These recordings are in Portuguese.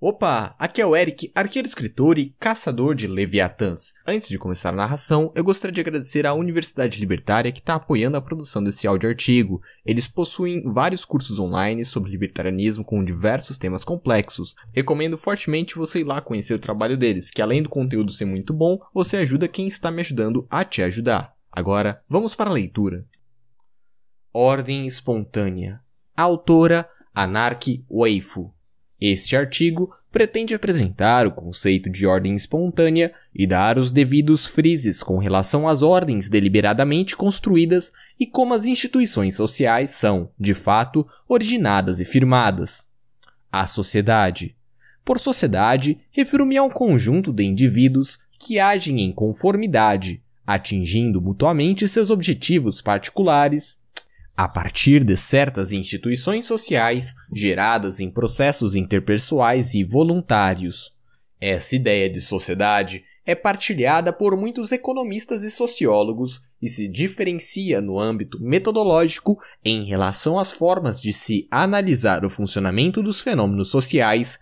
Opa, aqui é o Eric, arqueiro escritor e caçador de Leviatãs. Antes de começar a narração, eu gostaria de agradecer à Universidade Libertária que está apoiando a produção desse áudio artigo. Eles possuem vários cursos online sobre libertarianismo com diversos temas complexos. Recomendo fortemente você ir lá conhecer o trabalho deles, que além do conteúdo ser muito bom, você ajuda quem está me ajudando a te ajudar. Agora, vamos para a leitura. Ordem Espontânea Autora Anarki Weifu este artigo pretende apresentar o conceito de ordem espontânea e dar os devidos frises com relação às ordens deliberadamente construídas e como as instituições sociais são, de fato, originadas e firmadas. A sociedade. Por sociedade, refiro-me a um conjunto de indivíduos que agem em conformidade, atingindo mutuamente seus objetivos particulares a partir de certas instituições sociais geradas em processos interpessoais e voluntários. Essa ideia de sociedade é partilhada por muitos economistas e sociólogos e se diferencia no âmbito metodológico em relação às formas de se analisar o funcionamento dos fenômenos sociais,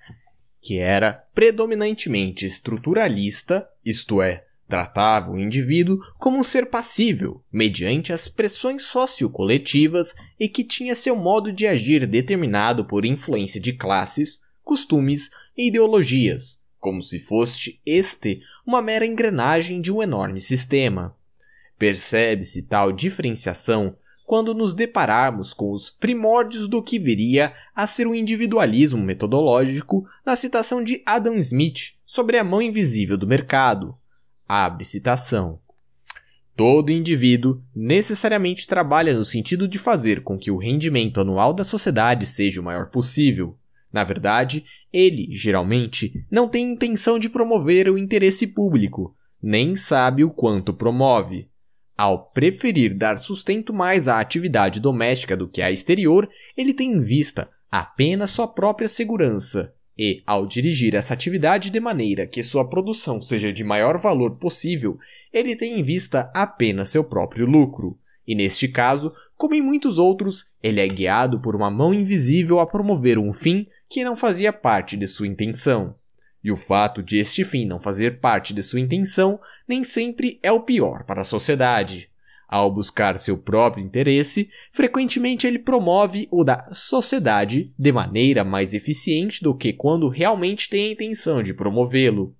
que era predominantemente estruturalista, isto é, Tratava o indivíduo como um ser passível, mediante as pressões sociocoletivas e que tinha seu modo de agir determinado por influência de classes, costumes e ideologias, como se fosse este uma mera engrenagem de um enorme sistema. Percebe-se tal diferenciação quando nos depararmos com os primórdios do que viria a ser o individualismo metodológico na citação de Adam Smith sobre a mão invisível do mercado, Abre citação. Todo indivíduo necessariamente trabalha no sentido de fazer com que o rendimento anual da sociedade seja o maior possível. Na verdade, ele, geralmente, não tem intenção de promover o interesse público, nem sabe o quanto promove. Ao preferir dar sustento mais à atividade doméstica do que à exterior, ele tem em vista apenas sua própria segurança. E, ao dirigir essa atividade de maneira que sua produção seja de maior valor possível, ele tem em vista apenas seu próprio lucro. E neste caso, como em muitos outros, ele é guiado por uma mão invisível a promover um fim que não fazia parte de sua intenção. E o fato de este fim não fazer parte de sua intenção nem sempre é o pior para a sociedade. Ao buscar seu próprio interesse, frequentemente ele promove o da sociedade de maneira mais eficiente do que quando realmente tem a intenção de promovê-lo.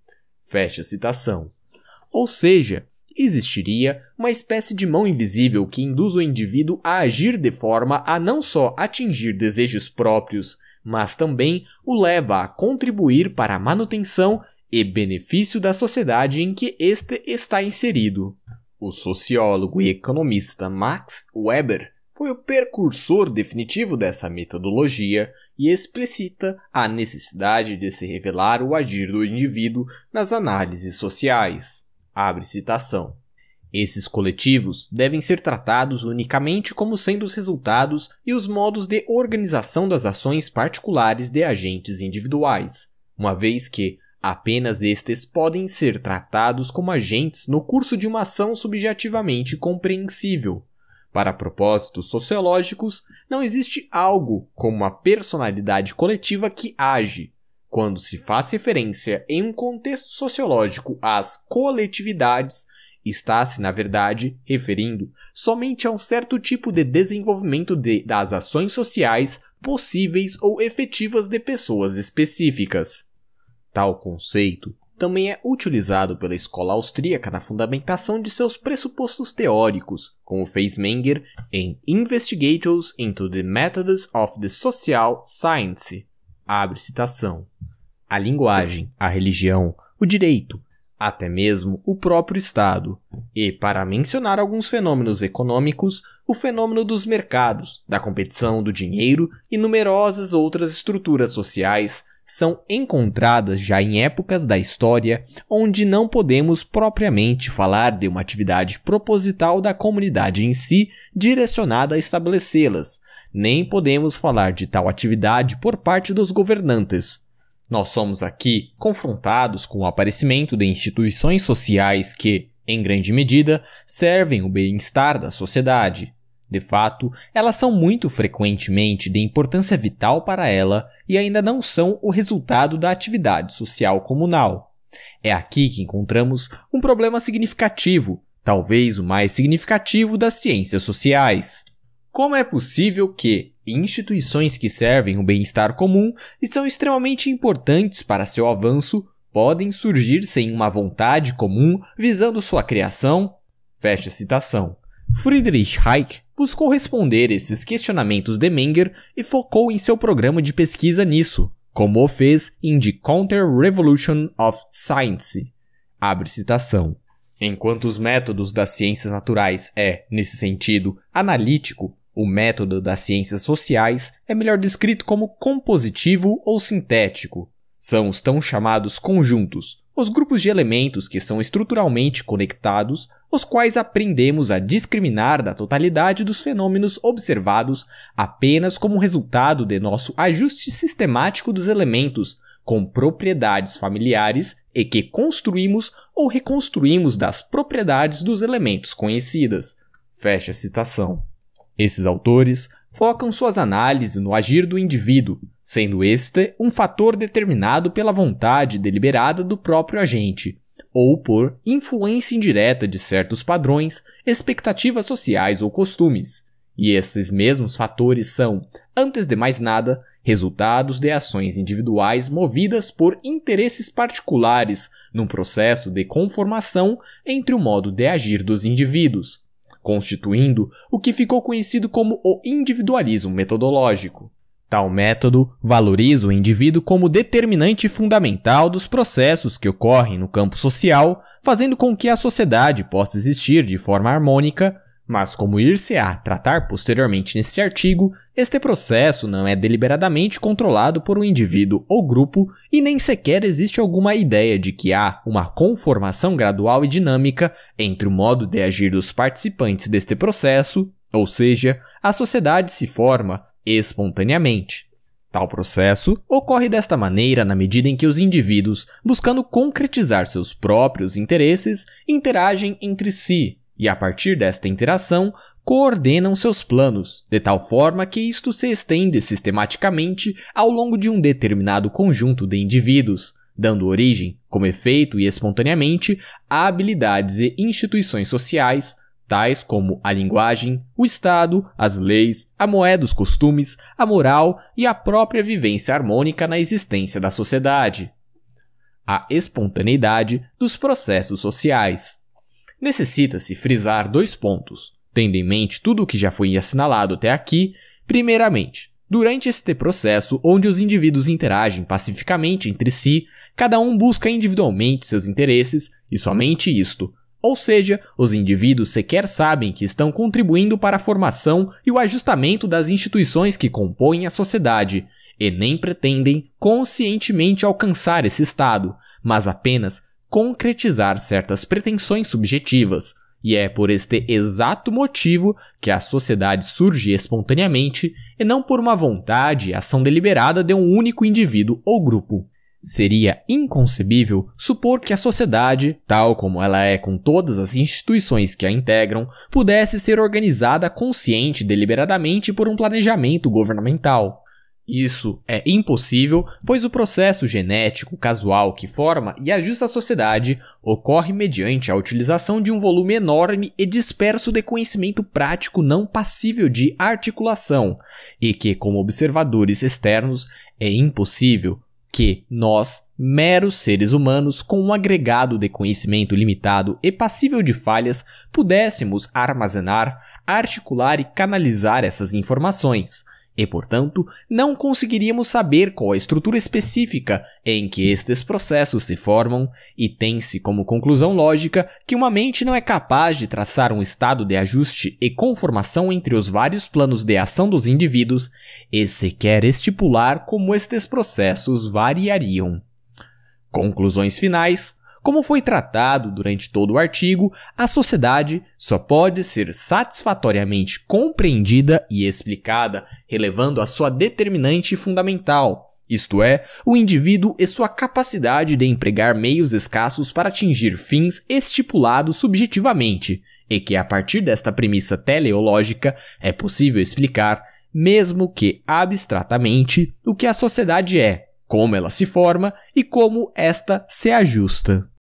Fecha citação. Ou seja, existiria uma espécie de mão invisível que induz o indivíduo a agir de forma a não só atingir desejos próprios, mas também o leva a contribuir para a manutenção e benefício da sociedade em que este está inserido. O sociólogo e economista Max Weber foi o precursor definitivo dessa metodologia e explicita a necessidade de se revelar o agir do indivíduo nas análises sociais. Abre citação. Esses coletivos devem ser tratados unicamente como sendo os resultados e os modos de organização das ações particulares de agentes individuais, uma vez que, Apenas estes podem ser tratados como agentes no curso de uma ação subjetivamente compreensível. Para propósitos sociológicos, não existe algo como uma personalidade coletiva que age. Quando se faz referência em um contexto sociológico às coletividades, está-se, na verdade, referindo somente a um certo tipo de desenvolvimento de, das ações sociais possíveis ou efetivas de pessoas específicas. Tal conceito também é utilizado pela escola austríaca na fundamentação de seus pressupostos teóricos, como fez Menger em Investigations into the Methods of the Social Science. Abre citação. A linguagem, a religião, o direito, até mesmo o próprio Estado. E, para mencionar alguns fenômenos econômicos, o fenômeno dos mercados, da competição do dinheiro e numerosas outras estruturas sociais são encontradas já em épocas da história onde não podemos propriamente falar de uma atividade proposital da comunidade em si direcionada a estabelecê-las, nem podemos falar de tal atividade por parte dos governantes. Nós somos aqui confrontados com o aparecimento de instituições sociais que, em grande medida, servem o bem-estar da sociedade, de fato, elas são muito frequentemente de importância vital para ela e ainda não são o resultado da atividade social comunal. É aqui que encontramos um problema significativo, talvez o mais significativo das ciências sociais. Como é possível que instituições que servem o bem-estar comum e são extremamente importantes para seu avanço podem surgir sem uma vontade comum visando sua criação? Fecha citação. Friedrich Hayek buscou responder esses questionamentos de Menger e focou em seu programa de pesquisa nisso, como o fez em The Counter-Revolution of Science. Abre citação. Enquanto os métodos das ciências naturais é, nesse sentido, analítico, o método das ciências sociais é melhor descrito como compositivo ou sintético. São os tão chamados conjuntos, os grupos de elementos que são estruturalmente conectados, os quais aprendemos a discriminar da totalidade dos fenômenos observados apenas como resultado de nosso ajuste sistemático dos elementos com propriedades familiares e que construímos ou reconstruímos das propriedades dos elementos conhecidas. Fecha a citação. Esses autores focam suas análises no agir do indivíduo, sendo este um fator determinado pela vontade deliberada do próprio agente, ou por influência indireta de certos padrões, expectativas sociais ou costumes. E esses mesmos fatores são, antes de mais nada, resultados de ações individuais movidas por interesses particulares num processo de conformação entre o modo de agir dos indivíduos, constituindo o que ficou conhecido como o individualismo metodológico. Tal método valoriza o indivíduo como determinante fundamental dos processos que ocorrem no campo social, fazendo com que a sociedade possa existir de forma harmônica, mas como ir-se-á tratar posteriormente neste artigo, este processo não é deliberadamente controlado por um indivíduo ou grupo e nem sequer existe alguma ideia de que há uma conformação gradual e dinâmica entre o modo de agir dos participantes deste processo, ou seja, a sociedade se forma espontaneamente. Tal processo ocorre desta maneira na medida em que os indivíduos, buscando concretizar seus próprios interesses, interagem entre si e, a partir desta interação, coordenam seus planos, de tal forma que isto se estende sistematicamente ao longo de um determinado conjunto de indivíduos, dando origem, como efeito e espontaneamente, a habilidades e instituições sociais tais como a linguagem, o Estado, as leis, a moeda, os costumes, a moral e a própria vivência harmônica na existência da sociedade. A espontaneidade dos processos sociais. Necessita-se frisar dois pontos, tendo em mente tudo o que já foi assinalado até aqui. Primeiramente, durante este processo onde os indivíduos interagem pacificamente entre si, cada um busca individualmente seus interesses e somente isto ou seja, os indivíduos sequer sabem que estão contribuindo para a formação e o ajustamento das instituições que compõem a sociedade, e nem pretendem conscientemente alcançar esse estado, mas apenas concretizar certas pretensões subjetivas. E é por este exato motivo que a sociedade surge espontaneamente e não por uma vontade e ação deliberada de um único indivíduo ou grupo. Seria inconcebível supor que a sociedade, tal como ela é com todas as instituições que a integram, pudesse ser organizada consciente e deliberadamente por um planejamento governamental. Isso é impossível, pois o processo genético casual que forma e ajusta a sociedade ocorre mediante a utilização de um volume enorme e disperso de conhecimento prático não passível de articulação, e que, como observadores externos, é impossível que nós, meros seres humanos com um agregado de conhecimento limitado e passível de falhas, pudéssemos armazenar, articular e canalizar essas informações e, portanto, não conseguiríamos saber qual a estrutura específica em que estes processos se formam, e tem-se como conclusão lógica que uma mente não é capaz de traçar um estado de ajuste e conformação entre os vários planos de ação dos indivíduos e sequer estipular como estes processos variariam. Conclusões finais como foi tratado durante todo o artigo, a sociedade só pode ser satisfatoriamente compreendida e explicada relevando a sua determinante fundamental, isto é, o indivíduo e sua capacidade de empregar meios escassos para atingir fins estipulados subjetivamente, e que a partir desta premissa teleológica é possível explicar, mesmo que abstratamente, o que a sociedade é, como ela se forma e como esta se ajusta.